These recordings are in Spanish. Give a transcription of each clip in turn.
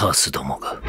カースどもが。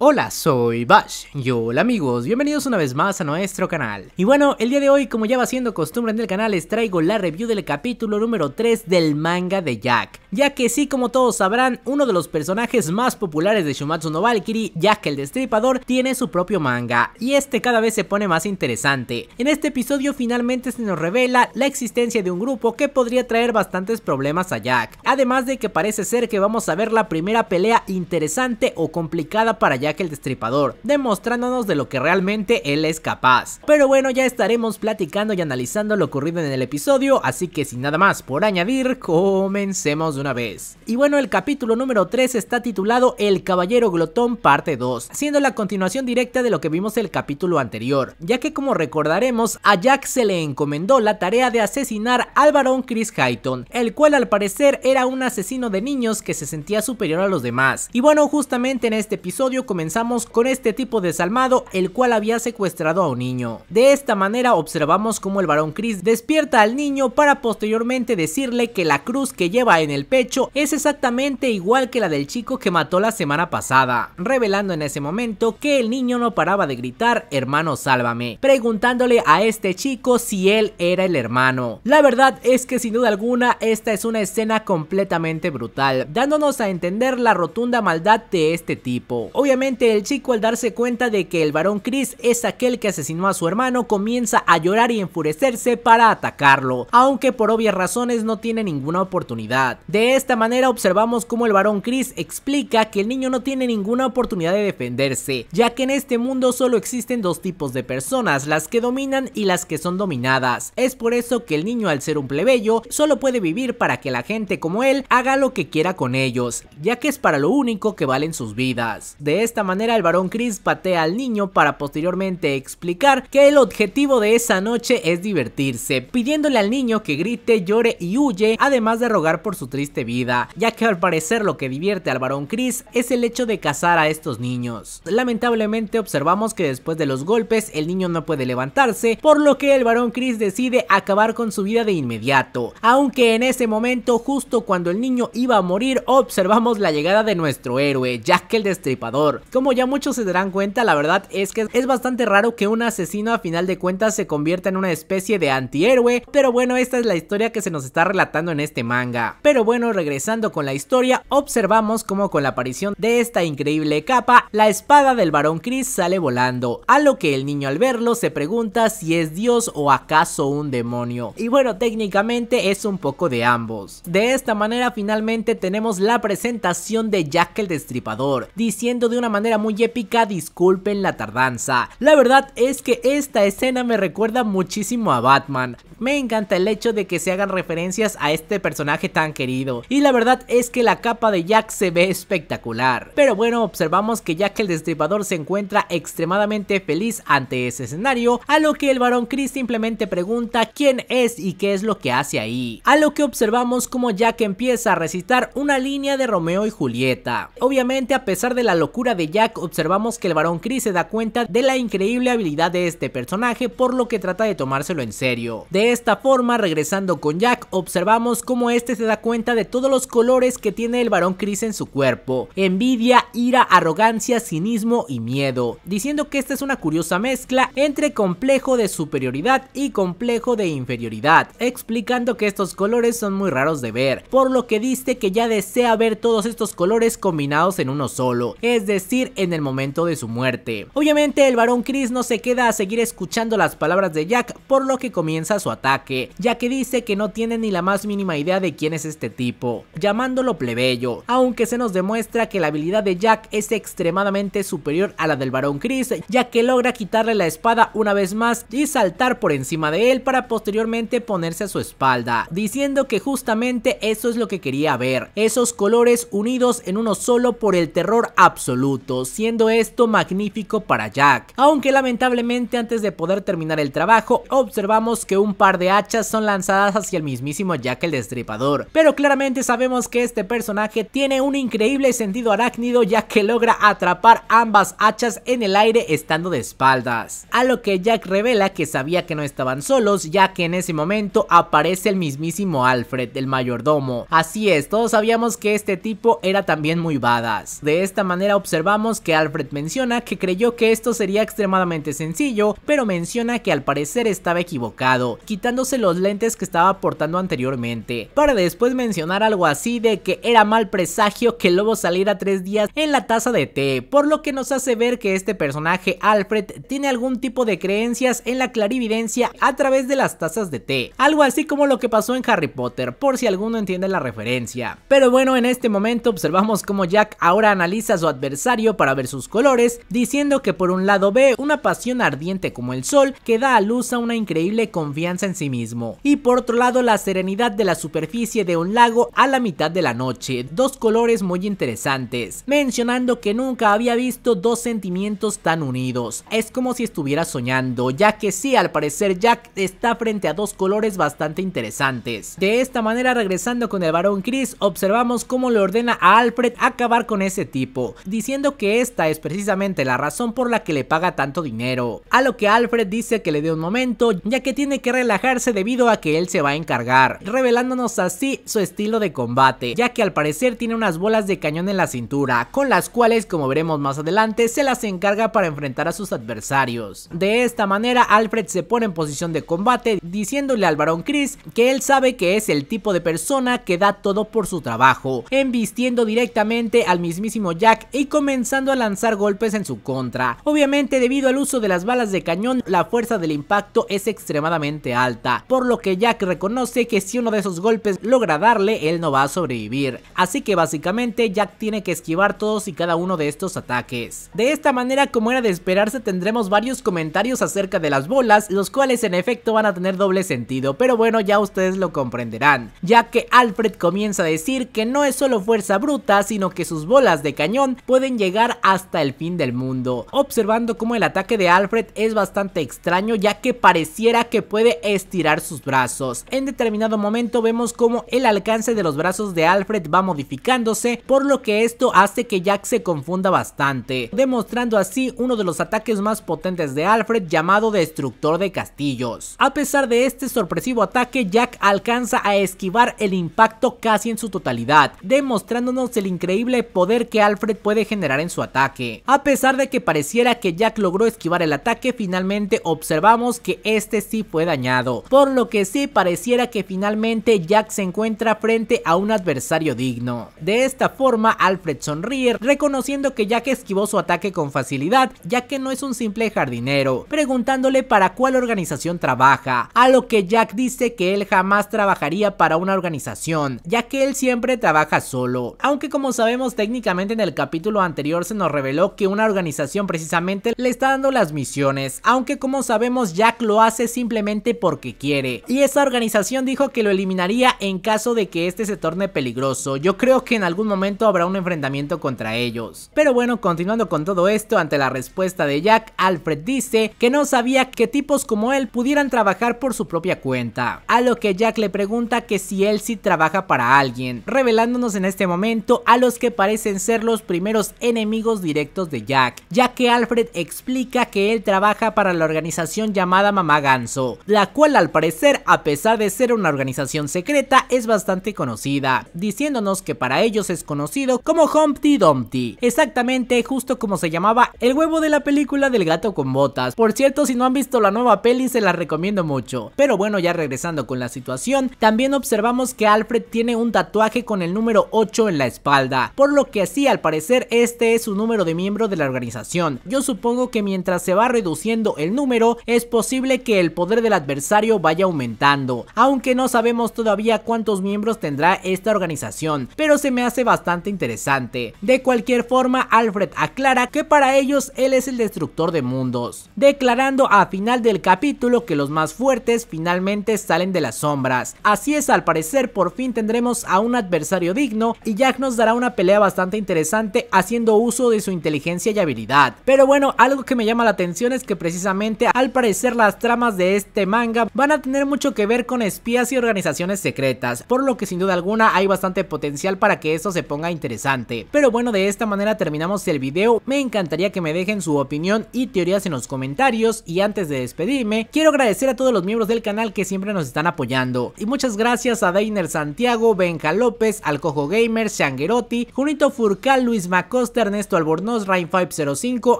Hola, soy Bash y hola amigos, bienvenidos una vez más a nuestro canal. Y bueno, el día de hoy, como ya va siendo costumbre en el canal, les traigo la review del capítulo número 3 del manga de Jack. Ya que sí, como todos sabrán, uno de los personajes más populares de Shumatsu no Valkyrie, Jack el Destripador, tiene su propio manga, y este cada vez se pone más interesante. En este episodio finalmente se nos revela la existencia de un grupo que podría traer bastantes problemas a Jack, además de que parece ser que vamos a ver la primera pelea interesante o complicada para Jack Jack el Destripador, demostrándonos de lo que realmente él es capaz. Pero bueno, ya estaremos platicando y analizando lo ocurrido en el episodio, así que sin nada más por añadir, comencemos de una vez. Y bueno, el capítulo número 3 está titulado El Caballero Glotón parte 2, siendo la continuación directa de lo que vimos el capítulo anterior, ya que como recordaremos, a Jack se le encomendó la tarea de asesinar al varón Chris Hayton, el cual al parecer era un asesino de niños que se sentía superior a los demás. Y bueno, justamente en este episodio comenzamos comenzamos con este tipo desalmado el cual había secuestrado a un niño. De esta manera observamos cómo el varón Chris despierta al niño para posteriormente decirle que la cruz que lleva en el pecho es exactamente igual que la del chico que mató la semana pasada, revelando en ese momento que el niño no paraba de gritar hermano sálvame, preguntándole a este chico si él era el hermano. La verdad es que sin duda alguna esta es una escena completamente brutal, dándonos a entender la rotunda maldad de este tipo. Obviamente el chico al darse cuenta de que el varón Chris es aquel que asesinó a su hermano comienza a llorar y enfurecerse para atacarlo, aunque por obvias razones no tiene ninguna oportunidad. De esta manera observamos cómo el varón Chris explica que el niño no tiene ninguna oportunidad de defenderse, ya que en este mundo solo existen dos tipos de personas, las que dominan y las que son dominadas. Es por eso que el niño al ser un plebeyo solo puede vivir para que la gente como él haga lo que quiera con ellos, ya que es para lo único que valen sus vidas. De esta manera el varón Chris patea al niño para posteriormente explicar que el objetivo de esa noche es divertirse, pidiéndole al niño que grite, llore y huye, además de rogar por su triste vida, ya que al parecer lo que divierte al varón Chris es el hecho de cazar a estos niños. Lamentablemente observamos que después de los golpes el niño no puede levantarse, por lo que el varón Chris decide acabar con su vida de inmediato, aunque en ese momento justo cuando el niño iba a morir observamos la llegada de nuestro héroe, Jack el Destripador, como ya muchos se darán cuenta, la verdad es que es bastante raro que un asesino a final de cuentas se convierta en una especie de antihéroe, pero bueno, esta es la historia que se nos está relatando en este manga. Pero bueno, regresando con la historia, observamos como con la aparición de esta increíble capa, la espada del varón Chris sale volando, a lo que el niño al verlo se pregunta si es Dios o acaso un demonio. Y bueno, técnicamente es un poco de ambos. De esta manera finalmente tenemos la presentación de Jack el Destripador, diciendo de una manera muy épica, disculpen la tardanza. La verdad es que esta escena me recuerda muchísimo a Batman. Me encanta el hecho de que se hagan referencias a este personaje tan querido. Y la verdad es que la capa de Jack se ve espectacular. Pero bueno, observamos que Jack el Destripador se encuentra extremadamente feliz ante ese escenario, a lo que el varón Chris simplemente pregunta quién es y qué es lo que hace ahí. A lo que observamos como Jack empieza a recitar una línea de Romeo y Julieta. Obviamente a pesar de la locura de Jack observamos que el varón Chris se da cuenta de la increíble habilidad de este personaje por lo que trata de tomárselo en serio. De esta forma regresando con Jack observamos cómo este se da cuenta de todos los colores que tiene el varón Chris en su cuerpo, envidia, ira, arrogancia, cinismo y miedo, diciendo que esta es una curiosa mezcla entre complejo de superioridad y complejo de inferioridad, explicando que estos colores son muy raros de ver, por lo que dice que ya desea ver todos estos colores combinados en uno solo, es decir en el momento de su muerte. Obviamente el varón Chris no se queda a seguir escuchando las palabras de Jack por lo que comienza su ataque, ya que dice que no tiene ni la más mínima idea de quién es este tipo, llamándolo plebeyo, aunque se nos demuestra que la habilidad de Jack es extremadamente superior a la del varón Chris, ya que logra quitarle la espada una vez más y saltar por encima de él para posteriormente ponerse a su espalda, diciendo que justamente eso es lo que quería ver, esos colores unidos en uno solo por el terror absoluto siendo esto magnífico para Jack, aunque lamentablemente antes de poder terminar el trabajo observamos que un par de hachas son lanzadas hacia el mismísimo Jack el Destripador, pero claramente sabemos que este personaje tiene un increíble sentido arácnido ya que logra atrapar ambas hachas en el aire estando de espaldas, a lo que Jack revela que sabía que no estaban solos ya que en ese momento aparece el mismísimo Alfred, el mayordomo, así es, todos sabíamos que este tipo era también muy badass, de esta manera observamos observamos que Alfred menciona que creyó que esto sería extremadamente sencillo, pero menciona que al parecer estaba equivocado, quitándose los lentes que estaba portando anteriormente, para después mencionar algo así de que era mal presagio que el lobo saliera tres días en la taza de té, por lo que nos hace ver que este personaje Alfred tiene algún tipo de creencias en la clarividencia a través de las tazas de té, algo así como lo que pasó en Harry Potter, por si alguno entiende la referencia. Pero bueno, en este momento observamos cómo Jack ahora analiza a su adversario para ver sus colores, diciendo que por un lado ve una pasión ardiente como el sol que da a luz a una increíble confianza en sí mismo, y por otro lado la serenidad de la superficie de un lago a la mitad de la noche, dos colores muy interesantes, mencionando que nunca había visto dos sentimientos tan unidos, es como si estuviera soñando, ya que sí, al parecer Jack está frente a dos colores bastante interesantes. De esta manera, regresando con el varón Chris, observamos cómo le ordena a Alfred acabar con ese tipo, diciendo que esta es precisamente la razón por la que le paga tanto dinero, a lo que Alfred dice que le dé un momento ya que tiene que relajarse debido a que él se va a encargar, revelándonos así su estilo de combate, ya que al parecer tiene unas bolas de cañón en la cintura, con las cuales como veremos más adelante se las encarga para enfrentar a sus adversarios. De esta manera Alfred se pone en posición de combate diciéndole al varón Chris que él sabe que es el tipo de persona que da todo por su trabajo, embistiendo directamente al mismísimo Jack y comenzando comenzando a lanzar golpes en su contra. Obviamente debido al uso de las balas de cañón, la fuerza del impacto es extremadamente alta, por lo que Jack reconoce que si uno de esos golpes logra darle, él no va a sobrevivir. Así que básicamente Jack tiene que esquivar todos y cada uno de estos ataques. De esta manera, como era de esperarse, tendremos varios comentarios acerca de las bolas, los cuales en efecto van a tener doble sentido, pero bueno, ya ustedes lo comprenderán, ya que Alfred comienza a decir que no es solo fuerza bruta, sino que sus bolas de cañón pueden llegar hasta el fin del mundo, observando cómo el ataque de Alfred es bastante extraño ya que pareciera que puede estirar sus brazos. En determinado momento vemos cómo el alcance de los brazos de Alfred va modificándose, por lo que esto hace que Jack se confunda bastante, demostrando así uno de los ataques más potentes de Alfred llamado Destructor de Castillos. A pesar de este sorpresivo ataque, Jack alcanza a esquivar el impacto casi en su totalidad, demostrándonos el increíble poder que Alfred puede generar en su ataque. A pesar de que pareciera que Jack logró esquivar el ataque, finalmente observamos que este sí fue dañado, por lo que sí pareciera que finalmente Jack se encuentra frente a un adversario digno. De esta forma, Alfred sonríe, reconociendo que Jack esquivó su ataque con facilidad, ya que no es un simple jardinero, preguntándole para cuál organización trabaja, a lo que Jack dice que él jamás trabajaría para una organización, ya que él siempre trabaja solo, aunque como sabemos técnicamente en el capítulo anterior se nos reveló que una organización precisamente le está dando las misiones, aunque como sabemos Jack lo hace simplemente porque quiere. Y esa organización dijo que lo eliminaría en caso de que este se torne peligroso. Yo creo que en algún momento habrá un enfrentamiento contra ellos. Pero bueno, continuando con todo esto, ante la respuesta de Jack, Alfred dice que no sabía que tipos como él pudieran trabajar por su propia cuenta. A lo que Jack le pregunta que si él sí trabaja para alguien, revelándonos en este momento a los que parecen ser los primeros enemigos directos de Jack, ya que Alfred explica que él trabaja para la organización llamada Mamá Ganso, la cual al parecer, a pesar de ser una organización secreta, es bastante conocida, diciéndonos que para ellos es conocido como Humpty Dumpty, exactamente justo como se llamaba el huevo de la película del gato con botas. Por cierto, si no han visto la nueva peli, se la recomiendo mucho. Pero bueno, ya regresando con la situación, también observamos que Alfred tiene un tatuaje con el número 8 en la espalda, por lo que así al parecer es este es su número de miembros de la organización. Yo supongo que mientras se va reduciendo el número, es posible que el poder del adversario vaya aumentando, aunque no sabemos todavía cuántos miembros tendrá esta organización, pero se me hace bastante interesante. De cualquier forma, Alfred aclara que para ellos él es el destructor de mundos, declarando a final del capítulo que los más fuertes finalmente salen de las sombras. Así es, al parecer por fin tendremos a un adversario digno y Jack nos dará una pelea bastante interesante haciendo uso de su inteligencia y habilidad. Pero bueno, algo que me llama la atención es que precisamente al parecer las tramas de este manga van a tener mucho que ver con espías y organizaciones secretas, por lo que sin duda alguna hay bastante potencial para que esto se ponga interesante. Pero bueno, de esta manera terminamos el video, me encantaría que me dejen su opinión y teorías en los comentarios y antes de despedirme, quiero agradecer a todos los miembros del canal que siempre nos están apoyando. Y muchas gracias a Dainer Santiago, Benja López, Alcojo Gamer, Shanguerotti, Junito Furcal, Luis Macosta, Ernesto Albornoz, Rain505,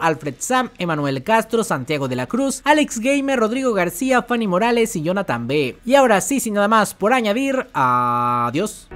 Alfred Sam, Emanuel Castro, Santiago de la Cruz, Alex Gamer, Rodrigo García, Fanny Morales y Jonathan B. Y ahora sí, sin nada más por añadir, adiós.